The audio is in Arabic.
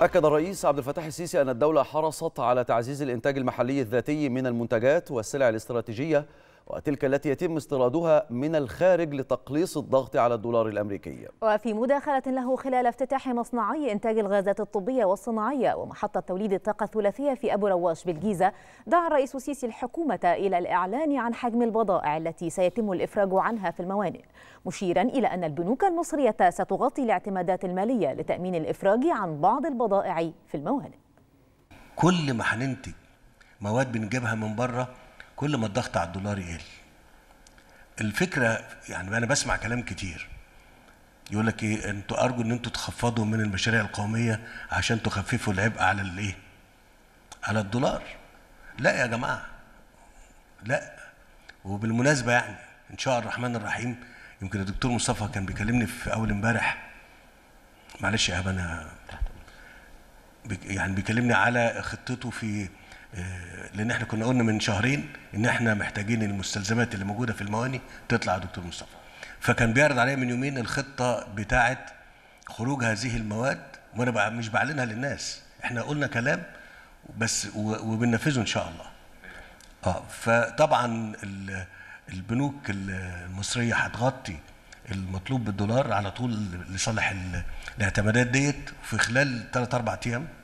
أكد الرئيس عبد الفتاح السيسي أن الدولة حرصت على تعزيز الإنتاج المحلي الذاتي من المنتجات والسلع الاستراتيجية وتلك التي يتم استيرادها من الخارج لتقليص الضغط على الدولار الأمريكي وفي مداخلة له خلال افتتاح مصنعي إنتاج الغازات الطبية والصناعية ومحطة توليد الطاقة الثلاثية في أبو رواش بالجيزة دعا الرئيس السيسي الحكومة إلى الإعلان عن حجم البضائع التي سيتم الإفراج عنها في الموانئ مشيرا إلى أن البنوك المصرية ستغطي الاعتمادات المالية لتأمين الإفراج عن بعض البضائع في الموانئ كل ما هننتج مواد بنجيبها من بره كل ما الضغط على الدولار يقل الفكره يعني انا بسمع كلام كتير يقول لك ايه انتوا ارجو ان انتوا تخفضوا من المشاريع القوميه عشان تخففوا العبء على الايه على الدولار لا يا جماعه لا وبالمناسبه يعني ان شاء الرحمن الرحيم يمكن الدكتور مصطفى كان بيكلمني في اول امبارح معلش يا انا يعني بيكلمني على خطته في آه، لان احنا كنا قلنا من شهرين ان احنا محتاجين المستلزمات اللي موجوده في المواني تطلع يا دكتور مصطفى فكان بيعرض عليا من يومين الخطه بتاعه خروج هذه المواد وانا مش بعلنها للناس احنا قلنا كلام بس وبننفذه ان شاء الله اه فطبعا البنوك المصريه هتغطي المطلوب بالدولار على طول لصالح الاعتمادات ديت في خلال 3 4 ايام